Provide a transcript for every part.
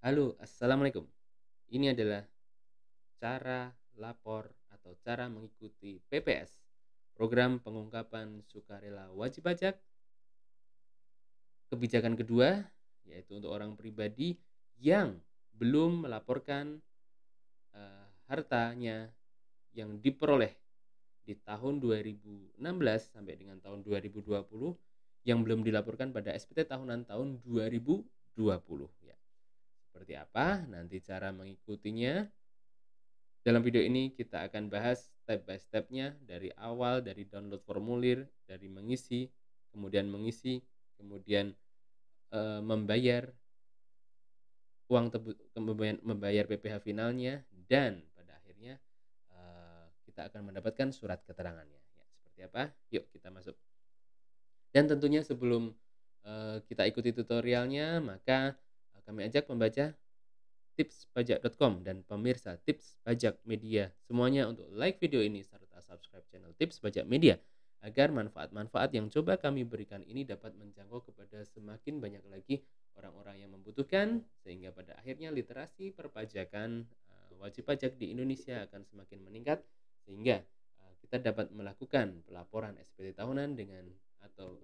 Halo, Assalamualaikum. Ini adalah cara lapor atau cara mengikuti PPS, Program Pengungkapan Sukarela Wajib Pajak. Kebijakan kedua, yaitu untuk orang pribadi yang belum melaporkan uh, hartanya yang diperoleh di tahun 2016 sampai dengan tahun 2020 yang belum dilaporkan pada SPT tahunan tahun 2020. Seperti apa? Nanti cara mengikutinya. Dalam video ini kita akan bahas step by stepnya dari awal, dari download formulir, dari mengisi, kemudian mengisi, kemudian e, membayar uang tebu, membayar, membayar PPh finalnya dan pada akhirnya e, kita akan mendapatkan surat keterangannya. Ya, seperti apa? Yuk kita masuk. Dan tentunya sebelum e, kita ikuti tutorialnya, maka kami ajak pembaca tipspajak.com dan pemirsa Tips Pajak Media semuanya untuk like video ini serta subscribe channel Tips Pajak Media agar manfaat-manfaat yang coba kami berikan ini dapat menjangkau kepada semakin banyak lagi orang-orang yang membutuhkan sehingga pada akhirnya literasi perpajakan eh, wajib pajak di Indonesia akan semakin meningkat sehingga eh, kita dapat melakukan pelaporan SPT tahunan dengan atau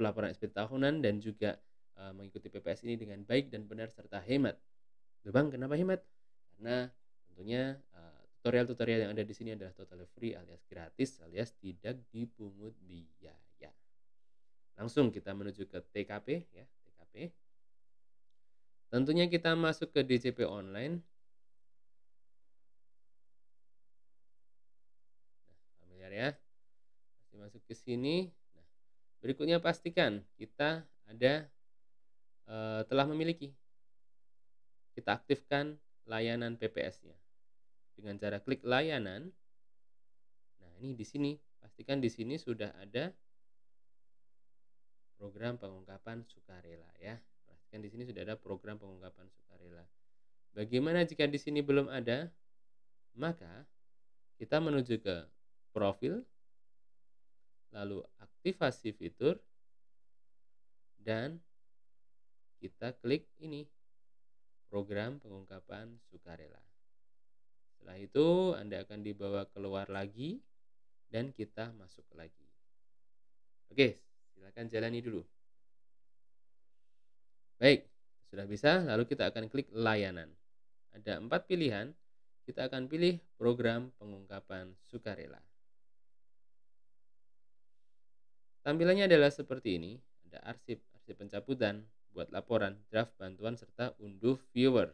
pelaporan SPT tahunan dan juga uh, mengikuti PPS ini dengan baik dan benar serta hemat. Loh bang, kenapa hemat? Karena tentunya eh, tutorial-tutorial uh, yang ada di sini adalah total free alias gratis alias tidak dipungut biaya. Langsung kita menuju ke TKP ya, TKP. Tentunya kita masuk ke DCP online. Nah, familiar ya. Masih masuk ke sini. Nah, berikutnya pastikan kita ada Eh, telah memiliki. Kita aktifkan layanan PPS-nya dengan cara klik layanan. Nah, ini di sini pastikan di sini sudah ada program pengungkapan sukarela ya. Pastikan di sini sudah ada program pengungkapan sukarela. Bagaimana jika di sini belum ada? Maka kita menuju ke profil lalu aktivasi fitur dan kita klik ini program pengungkapan sukarela. Setelah itu Anda akan dibawa keluar lagi dan kita masuk lagi. Oke, silakan jalani dulu. Baik, sudah bisa, lalu kita akan klik layanan. Ada empat pilihan, kita akan pilih program pengungkapan sukarela. Tampilannya adalah seperti ini, ada arsip, arsip pencabutan, buat laporan, draft bantuan, serta unduh viewer.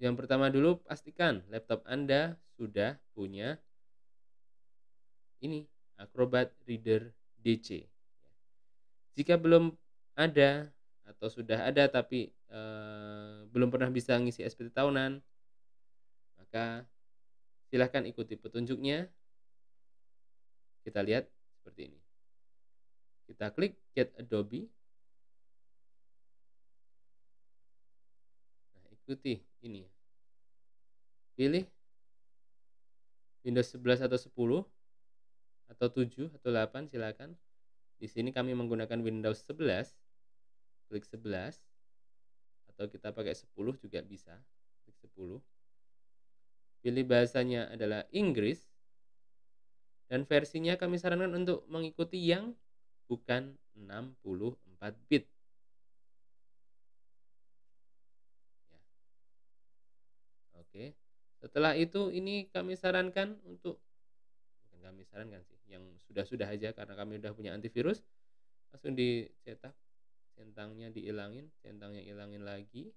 Yang pertama dulu pastikan laptop Anda sudah punya ini Acrobat Reader DC. Jika belum ada atau sudah ada tapi e, belum pernah bisa ngisi SPT tahunan, maka silahkan ikuti petunjuknya. Kita lihat seperti ini. Kita klik get Adobe. Nah, ikuti ini. Pilih Windows 11 atau 10 atau 7 atau 8 silakan. Di sini kami menggunakan Windows 11. Klik 11 atau kita pakai 10 juga bisa. Klik 10. Pilih bahasanya adalah Inggris dan versinya kami sarankan untuk mengikuti yang bukan 64 bit. Ya. Oke, setelah itu ini kami sarankan untuk bukan kami sarankan sih, yang sudah-sudah aja karena kami sudah punya antivirus langsung dicetak, centangnya dihilangin, centangnya hilangin lagi.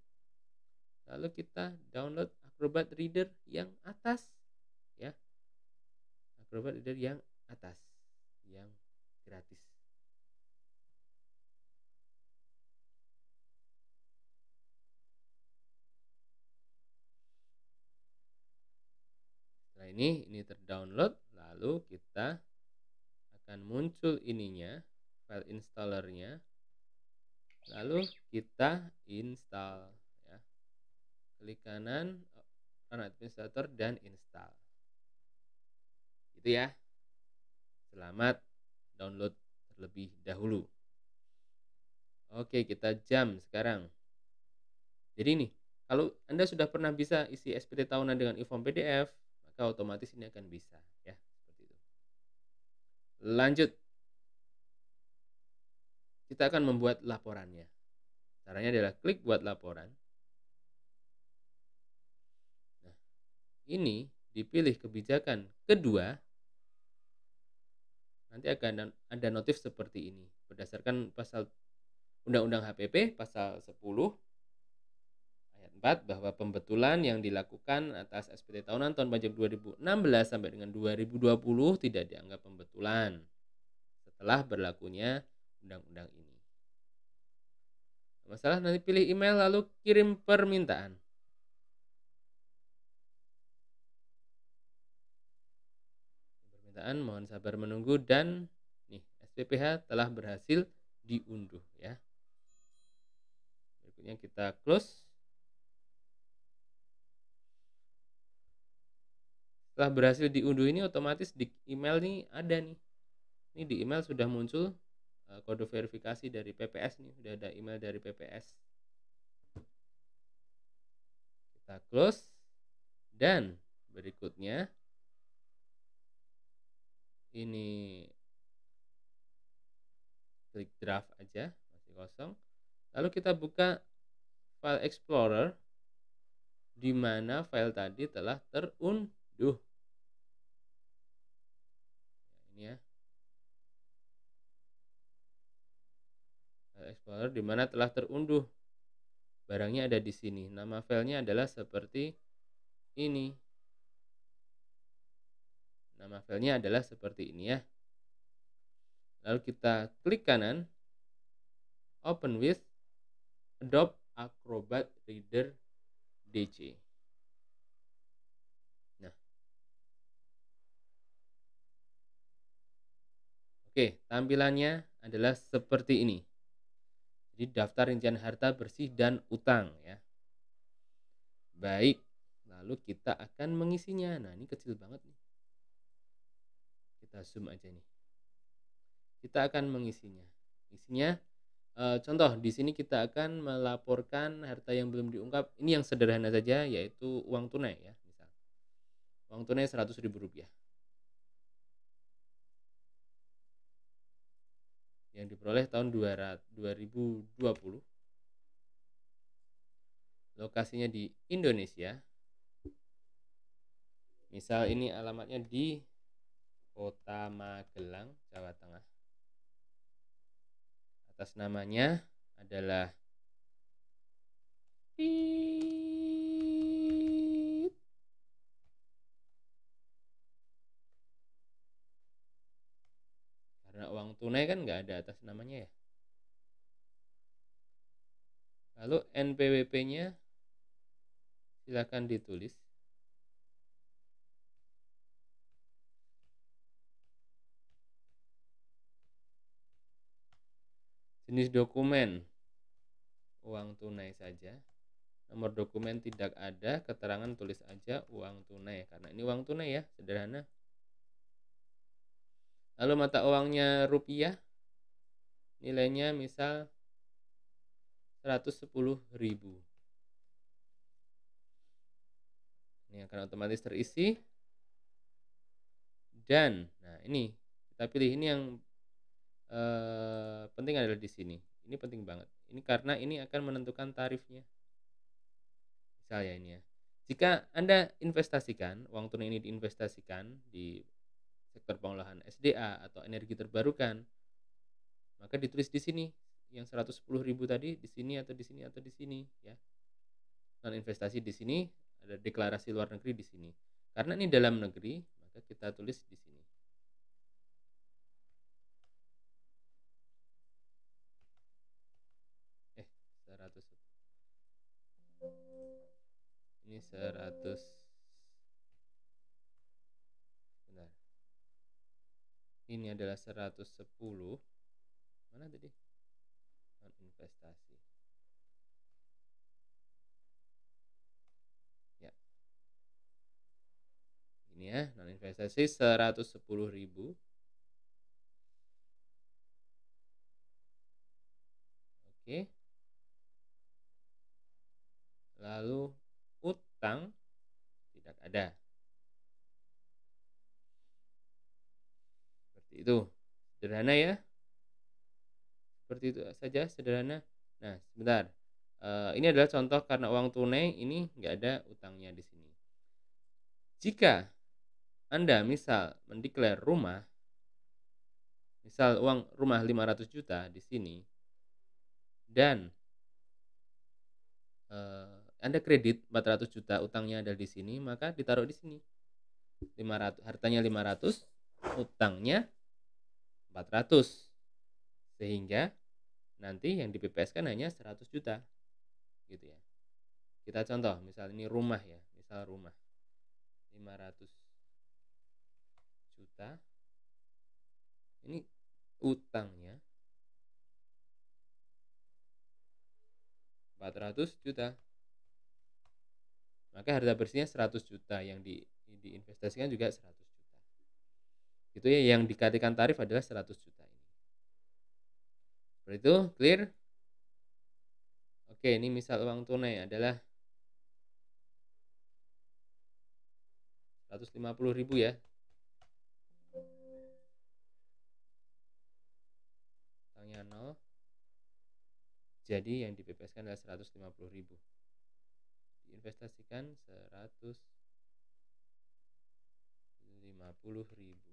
Lalu kita download Acrobat Reader yang atas ya. Acrobat Reader yang atas yang gratis ini ini terdownload lalu kita akan muncul ininya file installernya lalu kita install ya klik kanan run administrator dan install Itu ya selamat download terlebih dahulu oke kita jam sekarang jadi ini, kalau Anda sudah pernah bisa isi SPT tahunan dengan e-form PDF maka otomatis ini akan bisa ya seperti itu. Lanjut. Kita akan membuat laporannya. Caranya adalah klik buat laporan. Nah, ini dipilih kebijakan kedua nanti akan ada notif seperti ini berdasarkan pasal Undang-Undang HPP pasal 10 keempat bahwa pembetulan yang dilakukan atas SPT tahunan tahun pajak 2016 sampai dengan 2020 tidak dianggap pembetulan setelah berlakunya undang-undang ini. Masalah nanti pilih email lalu kirim permintaan. Permintaan mohon sabar menunggu dan nih SPPH telah berhasil diunduh ya. Berikutnya kita close. setelah berhasil diunduh ini otomatis di email nih ada nih ini di email sudah muncul eh, kode verifikasi dari PPS nih sudah ada email dari PPS kita close dan berikutnya ini klik draft aja masih kosong lalu kita buka file explorer di mana file tadi telah terunduh ini ya eh, Explorer di mana telah terunduh barangnya ada di sini. Nama filenya adalah seperti ini. Nama filenya adalah seperti ini ya. Lalu kita klik kanan, open with Adobe Acrobat Reader DC. Oke, tampilannya adalah seperti ini. Jadi daftar rincian harta bersih dan utang ya. Baik, lalu kita akan mengisinya. Nah, ini kecil banget nih. Kita zoom aja nih. Kita akan mengisinya. Isinya e, contoh di sini kita akan melaporkan harta yang belum diungkap. Ini yang sederhana saja yaitu uang tunai ya, misal. Uang tunai 100.000 rupiah yang diperoleh tahun 2020 lokasinya di Indonesia misal ini alamatnya di kota Magelang Jawa Tengah atas namanya adalah namanya kan nggak ada atas namanya ya lalu NPWP nya silakan ditulis jenis dokumen uang tunai saja nomor dokumen tidak ada keterangan tulis aja uang tunai karena ini uang tunai ya sederhana lalu mata uangnya rupiah nilainya misal 110 ribu ini akan otomatis terisi dan nah ini kita pilih ini yang eh, penting adalah di sini ini penting banget ini karena ini akan menentukan tarifnya misalnya ini ya jika anda investasikan uang tunai ini diinvestasikan di sektor pengolahan SDA atau energi terbarukan maka ditulis di sini yang 110 ribu tadi di sini atau di sini atau di sini ya non investasi di sini ada deklarasi luar negeri di sini karena ini dalam negeri maka kita tulis di sini eh 100 ini 100 ini adalah 110 mana tadi non investasi ya ini ya non investasi 110.000 oke lalu utang tidak ada itu sederhana ya seperti itu saja sederhana nah sebentar e, ini adalah contoh karena uang tunai ini nggak ada utangnya di sini jika anda misal mendeklar rumah misal uang rumah 500 juta di sini dan e, anda kredit 400 juta utangnya ada di sini maka ditaruh di sini 500 hartanya 500 utangnya 400 sehingga nanti yang di BPS kan hanya 100 juta gitu ya kita contoh misal ini rumah ya misal rumah 500 juta ini utangnya 400 juta maka harta bersihnya 100 juta yang di, diinvestasikan juga 100 itu ya yang dikatakan tarif adalah 100 juta ini seperti itu clear oke ini misal uang tunai adalah 150 ribu ya utangnya 0 jadi yang dibebaskan adalah 150 ribu diinvestasikan 150 ribu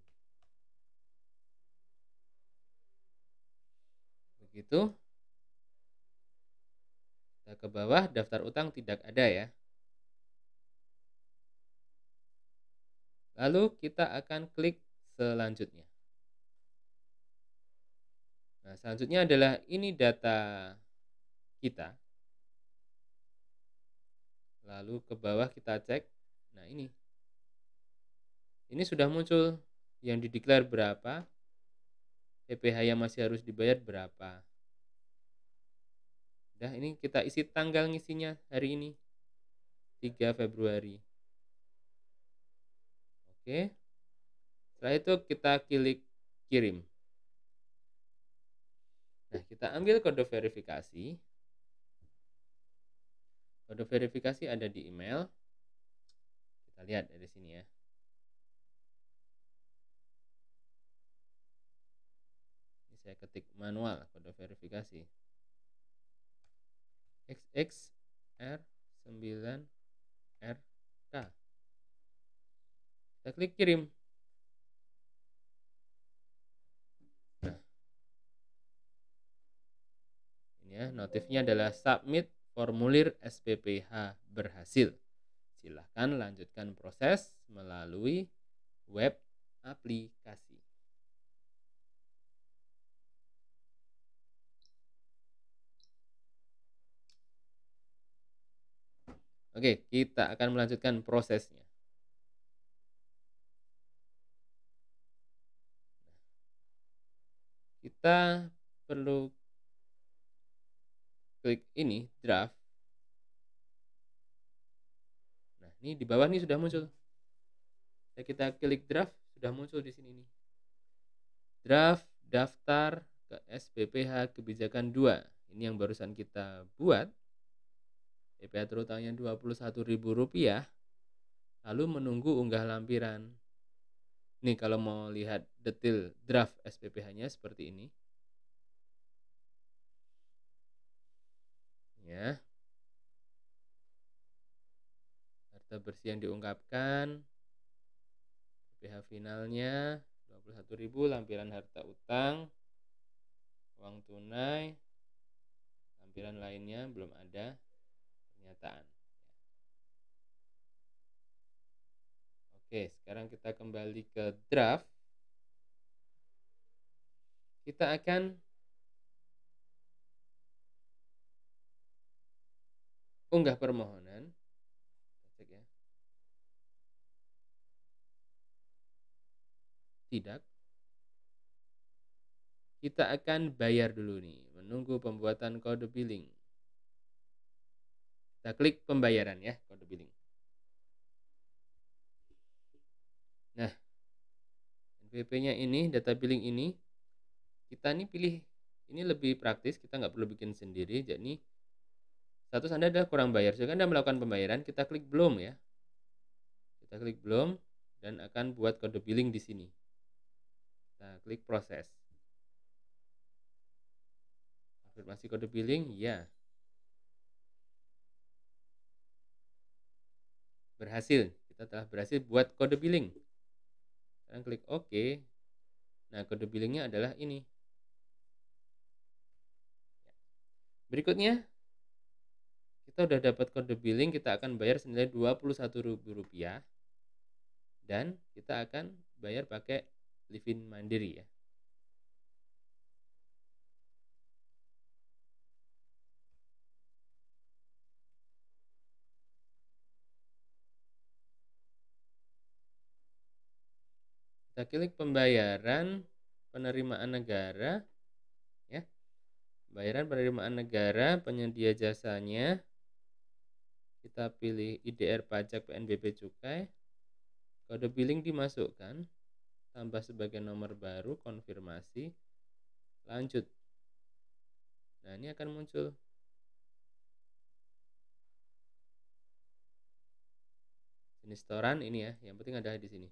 begitu kita ke bawah daftar utang tidak ada ya lalu kita akan klik selanjutnya nah selanjutnya adalah ini data kita lalu ke bawah kita cek nah ini ini sudah muncul yang dideklar berapa PPh yang masih harus dibayar berapa Nah ini kita isi tanggal ngisinya hari ini 3 Februari Oke setelah itu kita klik kirim Nah kita ambil kode verifikasi Kode verifikasi ada di email kita lihat dari sini ya saya ketik manual kode verifikasi XX R9 RK kita klik kirim nah ini ya notifnya adalah submit formulir SPPH berhasil silahkan lanjutkan proses melalui web aplikasi Oke, kita akan melanjutkan prosesnya. Kita perlu klik ini draft. Nah, ini di bawah ini sudah muncul. Nah, kita klik draft sudah muncul di sini nih. Draft daftar ke SPPH kebijakan 2. Ini yang barusan kita buat. DP terutangnya Rp21.000 lalu menunggu unggah lampiran. Nih kalau mau lihat detail draft SPPH-nya seperti ini. Ya. Harta bersih yang diungkapkan SPPH finalnya rp 21.000 lampiran harta utang uang tunai lampiran lainnya belum ada pernyataan. Oke, sekarang kita kembali ke draft. Kita akan unggah permohonan. Ya. Tidak. Kita akan bayar dulu nih, menunggu pembuatan kode billing. Kita klik pembayaran ya, kode billing. Nah, NPP-nya ini, data billing ini, kita ini pilih, ini lebih praktis, kita nggak perlu bikin sendiri, jadi status Anda adalah kurang bayar. Jika Anda melakukan pembayaran, kita klik belum ya. Kita klik belum, dan akan buat kode billing di sini. Kita klik proses. Konfirmasi kode billing, ya. berhasil kita telah berhasil buat kode billing sekarang klik OK nah kode billingnya adalah ini berikutnya kita sudah dapat kode billing kita akan bayar senilai Rp21.000 dan kita akan bayar pakai Livin Mandiri ya kita klik pembayaran penerimaan negara ya bayaran penerimaan negara penyedia jasanya kita pilih IDR pajak PNBP cukai kode billing dimasukkan tambah sebagai nomor baru konfirmasi lanjut nah ini akan muncul jenis setoran ini ya yang penting ada di sini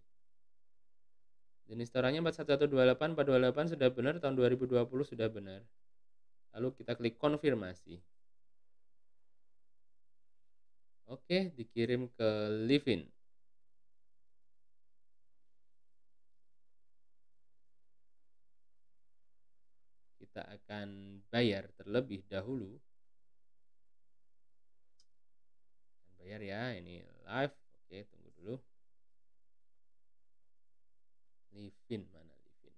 Jenis empat 41128, 428 sudah benar, tahun 2020 sudah benar. Lalu kita klik konfirmasi. Oke, dikirim ke Livin. Kita akan bayar terlebih dahulu. Bayar ya, ini live. Oke, tunggu. Livin mana livin?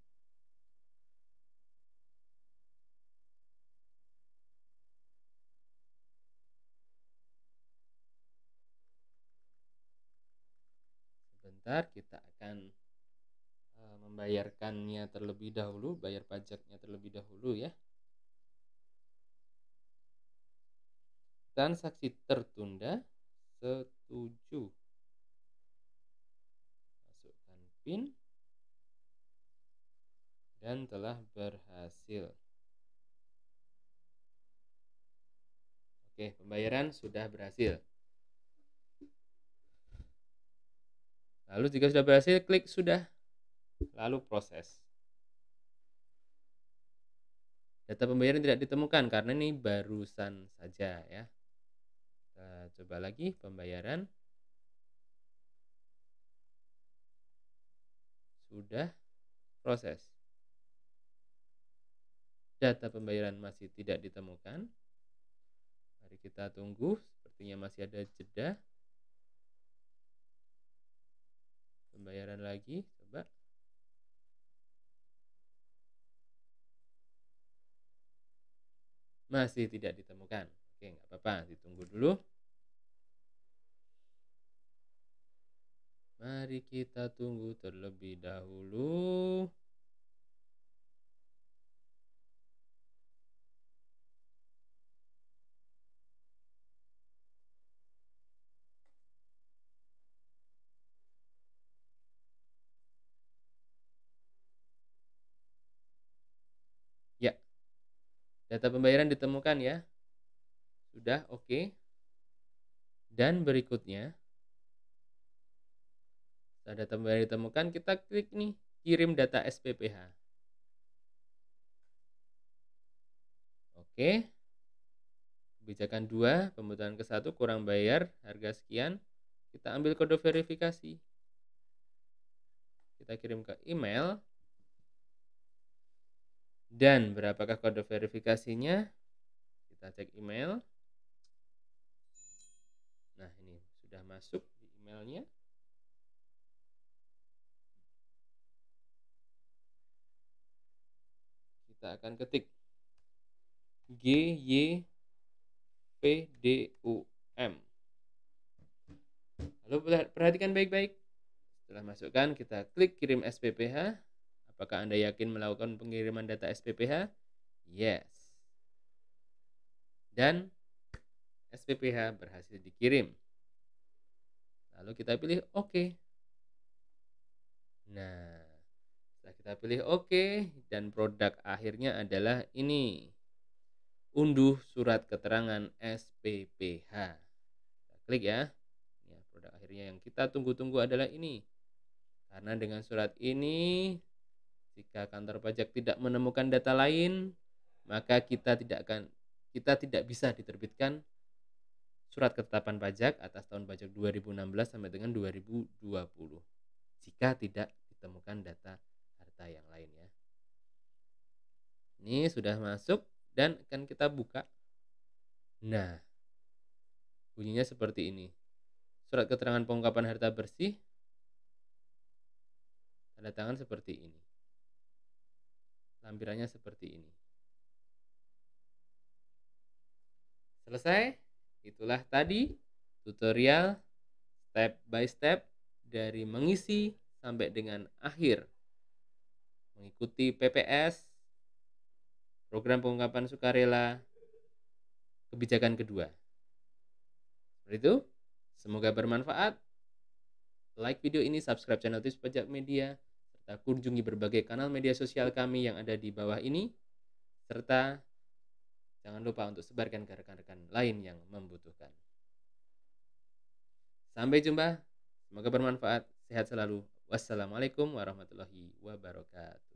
Sebentar kita akan eh, membayarkannya terlebih dahulu, bayar pajaknya terlebih dahulu ya. Transaksi tertunda setuju. Masukkan PIN dan telah berhasil. Oke, pembayaran sudah berhasil. Lalu jika sudah berhasil, klik sudah. Lalu proses. Data pembayaran tidak ditemukan karena ini barusan saja ya. Kita coba lagi pembayaran. Sudah proses data pembayaran masih tidak ditemukan. Mari kita tunggu, sepertinya masih ada jeda. Pembayaran lagi, coba. Masih tidak ditemukan. Oke, nggak apa-apa, ditunggu dulu. Mari kita tunggu terlebih dahulu. Data pembayaran ditemukan ya. Sudah, oke. Okay. Dan berikutnya, setelah data pembayaran ditemukan, kita klik nih, kirim data SPPH. Oke. Okay. Kebijakan 2, pembutuhan ke 1 kurang bayar, harga sekian. Kita ambil kode verifikasi. Kita kirim ke email dan berapakah kode verifikasinya? Kita cek email. Nah, ini sudah masuk di emailnya. Kita akan ketik G Y P D U M. Lalu perhatikan baik-baik. Setelah masukkan, kita klik kirim SPPH. Apakah Anda yakin melakukan pengiriman data SPPH? Yes. Dan SPPH berhasil dikirim. Lalu kita pilih OK. Nah, setelah kita pilih OK dan produk akhirnya adalah ini. Unduh surat keterangan SPPH. Kita klik ya. Ya, produk akhirnya yang kita tunggu-tunggu adalah ini. Karena dengan surat ini jika kantor pajak tidak menemukan data lain, maka kita tidak akan kita tidak bisa diterbitkan surat ketetapan pajak atas tahun pajak 2016 sampai dengan 2020 jika tidak ditemukan data harta yang lain ya. Ini sudah masuk dan akan kita buka. Nah, bunyinya seperti ini. Surat keterangan pengungkapan harta bersih tanda tangan seperti ini lampirannya seperti ini selesai itulah tadi tutorial step by step dari mengisi sampai dengan akhir mengikuti PPS program pengungkapan sukarela kebijakan kedua seperti itu semoga bermanfaat like video ini subscribe channel Tips Pajak Media serta kunjungi berbagai kanal media sosial kami yang ada di bawah ini, serta jangan lupa untuk sebarkan ke rekan-rekan lain yang membutuhkan. Sampai jumpa, semoga bermanfaat, sehat selalu. Wassalamualaikum warahmatullahi wabarakatuh.